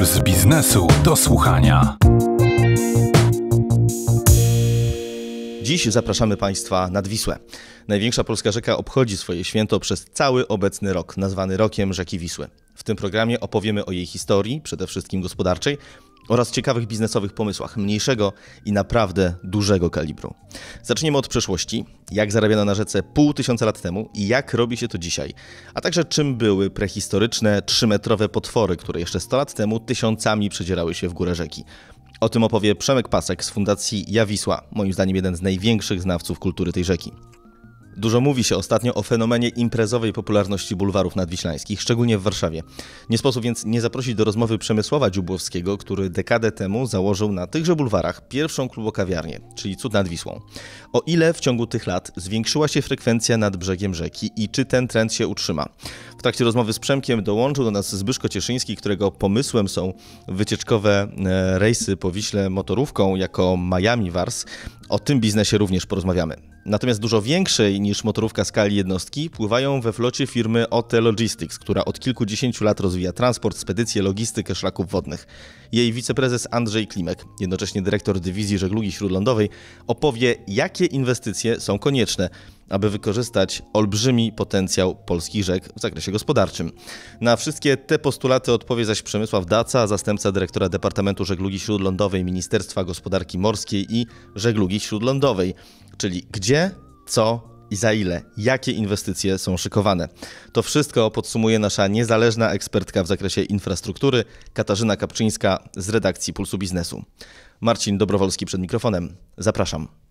Puls biznesu do słuchania. Dziś zapraszamy Państwa nad Wisłę. Największa polska rzeka obchodzi swoje święto przez cały obecny rok, nazwany Rokiem Rzeki Wisły. W tym programie opowiemy o jej historii, przede wszystkim gospodarczej, oraz ciekawych biznesowych pomysłach mniejszego i naprawdę dużego kalibru. Zaczniemy od przeszłości, jak zarabiano na rzece pół tysiąca lat temu i jak robi się to dzisiaj, a także czym były prehistoryczne, trzymetrowe potwory, które jeszcze 100 lat temu tysiącami przedzierały się w górę rzeki. O tym opowie Przemek Pasek z Fundacji Jawisła, moim zdaniem jeden z największych znawców kultury tej rzeki. Dużo mówi się ostatnio o fenomenie imprezowej popularności bulwarów nadwiślańskich, szczególnie w Warszawie. Nie sposób więc nie zaprosić do rozmowy Przemysława Dziubłowskiego, który dekadę temu założył na tychże bulwarach pierwszą klubokawiarnię, czyli Cud nad Wisłą. O ile w ciągu tych lat zwiększyła się frekwencja nad brzegiem rzeki i czy ten trend się utrzyma? W trakcie rozmowy z Przemkiem dołączył do nas Zbyszko Cieszyński, którego pomysłem są wycieczkowe e, rejsy po Wiśle motorówką jako Miami Wars. O tym biznesie również porozmawiamy. Natomiast dużo większej niż motorówka skali jednostki pływają we flocie firmy OT Logistics, która od kilkudziesięciu lat rozwija transport, spedycję, logistykę szlaków wodnych. Jej wiceprezes Andrzej Klimek, jednocześnie dyrektor dywizji żeglugi śródlądowej, opowie, jakie inwestycje są konieczne aby wykorzystać olbrzymi potencjał polskich rzek w zakresie gospodarczym. Na wszystkie te postulaty odpowie zaś Przemysław Daca, zastępca dyrektora Departamentu Żeglugi Śródlądowej Ministerstwa Gospodarki Morskiej i Żeglugi Śródlądowej, czyli gdzie, co i za ile, jakie inwestycje są szykowane. To wszystko podsumuje nasza niezależna ekspertka w zakresie infrastruktury Katarzyna Kapczyńska z redakcji Pulsu Biznesu. Marcin Dobrowolski przed mikrofonem. Zapraszam.